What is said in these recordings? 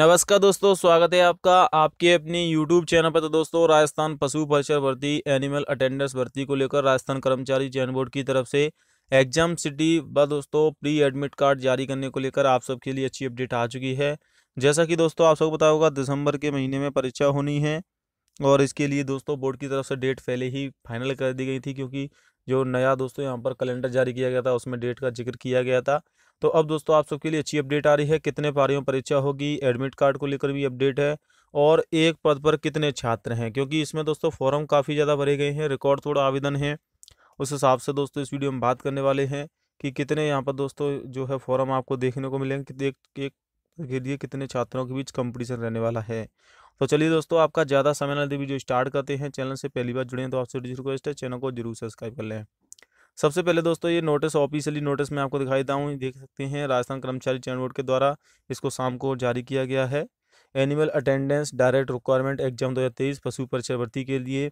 नमस्कार दोस्तों स्वागत है आपका आपके अपने यूट्यूब चैनल पर तो दोस्तों राजस्थान पशु परिसर भर्ती एनिमल अटेंडेंस भर्ती को लेकर राजस्थान कर्मचारी चयन बोर्ड की तरफ से एग्जाम सिटी व दोस्तों प्री एडमिट कार्ड जारी करने को लेकर आप सबके लिए अच्छी अपडेट आ चुकी है जैसा कि दोस्तों आप सबको पता होगा दिसंबर के महीने में परीक्षा होनी है और इसके लिए दोस्तों बोर्ड की तरफ से डेट पहले ही फाइनल कर दी गई थी क्योंकि जो नया दोस्तों यहाँ पर कैलेंडर जारी किया गया था उसमें डेट का जिक्र किया गया था तो अब दोस्तों आप सबके लिए अच्छी अपडेट आ रही है कितने पारियों परीक्षा होगी एडमिट कार्ड को लेकर भी अपडेट है और एक पद पर कितने छात्र हैं क्योंकि इसमें दोस्तों फॉर्म काफ़ी ज़्यादा भरे गए हैं रिकॉर्ड थोड़ा आवेदन है उस हिसाब से दोस्तों इस वीडियो में बात करने वाले हैं कि कितने यहाँ पर दोस्तों जो है फॉर्म आपको देखने को मिलेंगे एक, एक के लिए कितने छात्रों के बीच कंपटीशन रहने वाला है तो चलिए दोस्तों आपका ज़्यादा समय ना वीडियो स्टार्ट करते हैं चैनल से पहली बार जुड़े हैं तो आपसे रिक्वेस्ट है चैनल को जरूर सब्सक्राइब कर लें सबसे पहले दोस्तों ये नोटिस ऑफिशियली नोटिस मैं आपको दिखाई देता हूँ देख सकते हैं राजस्थान कर्मचारी चयन बोर्ड के द्वारा इसको शाम को जारी किया गया है animal attendance direct requirement exam दो पशु परिचय भर्ती के लिए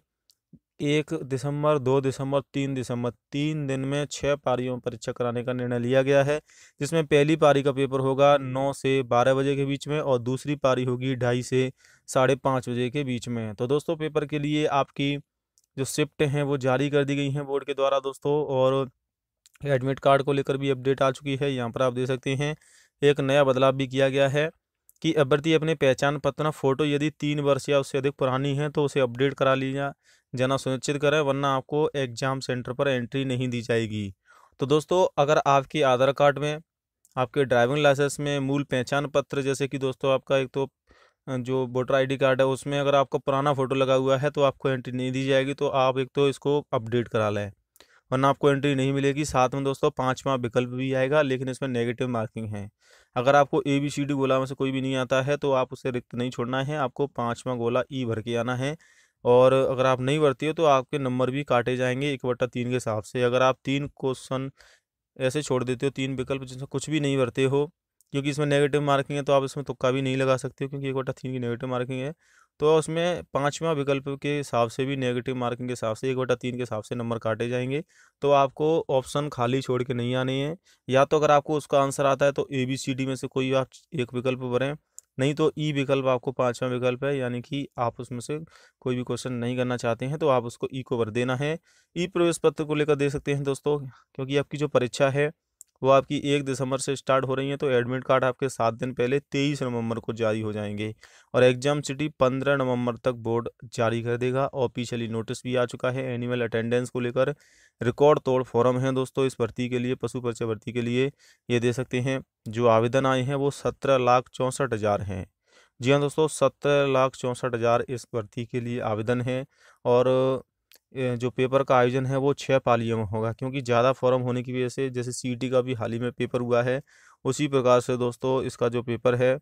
एक दिसंबर दो दिसंबर तीन दिसंबर तीन दिन में छः पारियों में परीक्षा कराने का निर्णय लिया गया है जिसमें पहली पारी का पेपर होगा नौ से बारह बजे के बीच में और दूसरी पारी होगी ढाई से साढ़े पाँच बजे के बीच में तो दोस्तों पेपर के लिए आपकी जो शिफ्ट हैं वो जारी कर दी गई हैं बोर्ड के द्वारा दोस्तों और एडमिट कार्ड को लेकर भी अपडेट आ चुकी है यहाँ पर आप दे सकते हैं एक नया बदलाव भी किया गया है कि अभ्यर्थी अपने पहचान पत्र फोटो यदि तीन वर्ष या उससे अधिक पुरानी है तो उसे अपडेट करा लिया जाना सुनिश्चित करें वरना आपको एग्ज़ाम सेंटर पर एंट्री नहीं दी जाएगी तो दोस्तों अगर आपके आधार कार्ड में आपके ड्राइविंग लाइसेंस में मूल पहचान पत्र जैसे कि दोस्तों आपका एक तो जो वोटर आईडी कार्ड है उसमें अगर आपका पुराना फ़ोटो लगा हुआ है तो आपको एंट्री नहीं दी जाएगी तो आप एक तो इसको अपडेट करा लें वरना आपको एंट्री नहीं मिलेगी साथ में दोस्तों पाँचवा विकल्प भी आएगा लेकिन इसमें नेगेटिव मार्किंग है अगर आपको ए बी सी डी गोला में से कोई भी नहीं आता है तो आप उसे रिक्त नहीं छोड़ना है आपको पाँचवा गोला ई e भर के आना है और अगर आप नहीं भरती हो तो आपके नंबर भी काटे जाएंगे एक बट्टा तीन के हिसाब से अगर आप तीन क्वेश्चन ऐसे छोड़ देते हो तीन विकल्प जिसमें कुछ भी नहीं भरते हो क्योंकि इसमें नेगेटिव मार्किंग है तो आप इसमें तुक्का भी नहीं लगा सकते हो क्योंकि एक बट्टा तीन की नेगेटिव मार्किंग है तो उसमें पाँचवा विकल्प के हिसाब से भी नेगेटिव मार्किंग के हिसाब से एक बटा तीन के हिसाब से नंबर काटे जाएंगे तो आपको ऑप्शन खाली छोड़ के नहीं आने हैं या तो अगर आपको उसका आंसर आता है तो ए बी सी डी में से कोई आप एक विकल्प भरें नहीं तो ई e विकल्प आपको पाँचवा विकल्प है यानी कि आप उसमें से कोई भी क्वेश्चन नहीं करना चाहते हैं तो आप उसको ई e को भर देना है ई e प्रवेश पत्र को लेकर दे सकते हैं दोस्तों क्योंकि आपकी जो परीक्षा है वो आपकी एक दिसंबर से स्टार्ट हो रही हैं तो एडमिट कार्ड आपके सात दिन पहले तेईस नवंबर को जारी हो जाएंगे और एग्ज़ाम सिटी पंद्रह नवंबर तक बोर्ड जारी कर देगा ऑफिशियली नोटिस भी आ चुका है एनुअल अटेंडेंस को लेकर रिकॉर्ड तोड़ फॉरम है दोस्तों इस भर्ती के लिए पशु परिचय भर्ती के लिए ये दे सकते हैं जो आवेदन आए हैं वो सत्रह लाख चौंसठ हज़ार हैं जी हाँ दोस्तों सत्रह लाख चौंसठ हज़ार इस भर्ती के लिए आवेदन है और जो पेपर का आयोजन है वो छः पालियों में होगा क्योंकि ज़्यादा फॉर्म होने की वजह से जैसे सी e का भी हाल ही में पेपर हुआ है उसी प्रकार से दोस्तों इसका जो पेपर है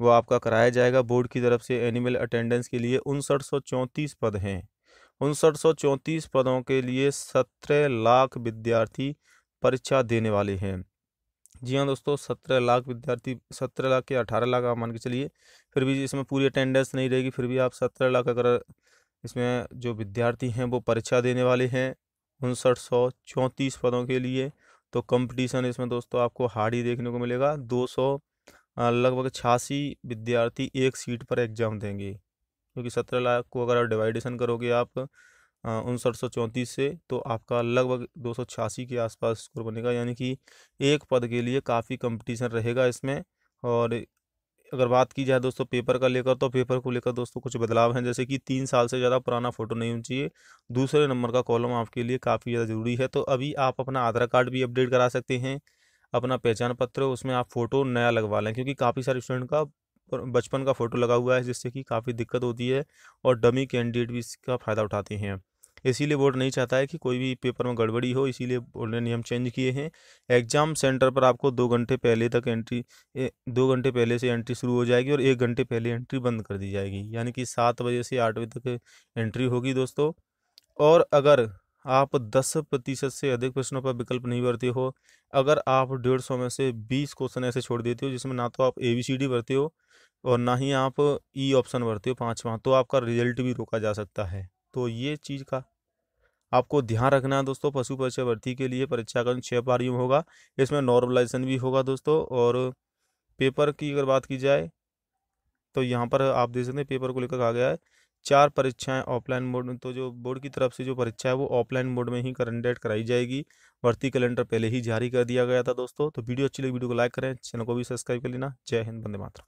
वो आपका कराया जाएगा बोर्ड की तरफ से एनिमल अटेंडेंस के लिए उनसठ पद हैं उनसठ पदों के लिए सत्रह लाख विद्यार्थी परीक्षा देने वाले हैं जी हाँ दोस्तों सत्रह लाख विद्यार्थी सत्रह लाख या अठारह लाख आप मान के चलिए फिर भी इसमें पूरी अटेंडेंस नहीं रहेगी फिर भी आप सत्रह लाख अगर इसमें जो विद्यार्थी हैं वो परीक्षा देने वाले हैं उनसठ सौ चौंतीस पदों के लिए तो कंपटीशन इसमें दोस्तों आपको हार्ड ही देखने को मिलेगा दो सौ लगभग छियासी विद्यार्थी एक सीट पर एग्ज़ाम देंगे क्योंकि सत्रह लाख को अगर आप डिवाइडेशन करोगे आप उनसठ सौ चौंतीस से तो आपका लगभग दो सौ छियासी के आसपास स्कोर बनेगा यानी कि एक पद के लिए काफ़ी कंपटीशन रहेगा इसमें और अगर बात की जाए दोस्तों पेपर का लेकर तो पेपर को लेकर दोस्तों कुछ बदलाव हैं जैसे कि तीन साल से ज़्यादा पुराना फ़ोटो नहीं होना चाहिए दूसरे नंबर का कॉलम आपके लिए काफ़ी ज़्यादा ज़रूरी है तो अभी आप अपना आधार कार्ड भी अपडेट करा सकते हैं अपना पहचान पत्र उसमें आप फ़ोटो नया लगवा लें क्योंकि काफ़ी सारे स्टूडेंट का बचपन का फ़ोटो लगा हुआ है जिससे कि काफ़ी दिक्कत होती है और डमी कैंडिडेट भी इसका फ़ायदा उठाते हैं इसीलिए बोर्ड नहीं चाहता है कि कोई भी पेपर में गड़बड़ी हो इसीलिए बोर्ड ने नियम चेंज किए हैं एग्ज़ाम सेंटर पर आपको दो घंटे पहले तक एंट्री दो घंटे पहले से एंट्री शुरू हो जाएगी और एक घंटे पहले एंट्री बंद कर दी जाएगी यानी कि सात बजे से आठ बजे तक एंट्री होगी दोस्तों और अगर आप दस प्रतिशत से अधिक प्रश्नों पर विकल्प नहीं भरते हो अगर आप डेढ़ सौ में से बीस क्वेश्चन ऐसे छोड़ देते हो जिसमें ना तो आप ए बी सी डी भरते हो और ना ही आप ई ऑप्शन भरते हो पाँचवा तो आपका रिजल्ट भी रोका जा सकता है तो ये चीज़ का आपको ध्यान रखना है दोस्तों पशु परीक्षा भर्ती के लिए परीक्षाकरण छः पारियों होगा इसमें नॉर्मलाइजेशन भी होगा दोस्तों और पेपर की अगर बात की जाए तो यहाँ पर आप देख सकते हैं पेपर को लेकर कहा गया है चार परीक्षाएं ऑफलाइन मोड में तो जो बोर्ड की तरफ से जो परीक्षा है वो ऑफलाइन मोड में ही कंडक्ट कराई जाएगी भर्ती कैलेंडर पहले ही जारी कर दिया गया था दोस्तों तो वीडियो अच्छी लगी वीडियो को लाइक करें चैनल को भी सब्सक्राइब कर लेना जय हिंद बंदे मात्र